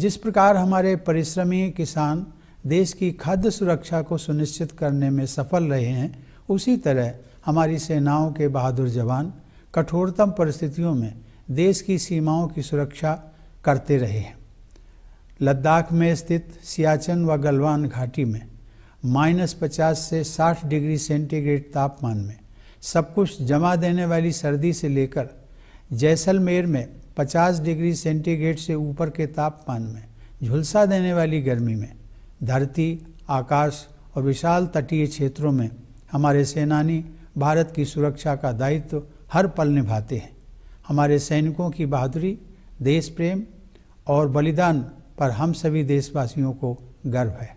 जिस प्रकार हमारे परिश्रमी किसान देश की खाद्य सुरक्षा को सुनिश्चित करने में सफल रहे हैं उसी तरह हमारी सेनाओं के बहादुर जवान कठोरतम परिस्थितियों में देश की सीमाओं की सुरक्षा करते रहे हैं लद्दाख में स्थित सियाचन व गलवान घाटी में माइनस पचास से साठ डिग्री सेंटीग्रेड तापमान में सब कुछ जमा देने वाली सर्दी से लेकर जैसलमेर में 50 डिग्री सेंटीग्रेड से ऊपर के तापमान में झुलसा देने वाली गर्मी में धरती आकाश और विशाल तटीय क्षेत्रों में हमारे सेनानी भारत की सुरक्षा का दायित्व हर पल निभाते हैं हमारे सैनिकों की बहादुरी देश प्रेम और बलिदान पर हम सभी देशवासियों को गर्व है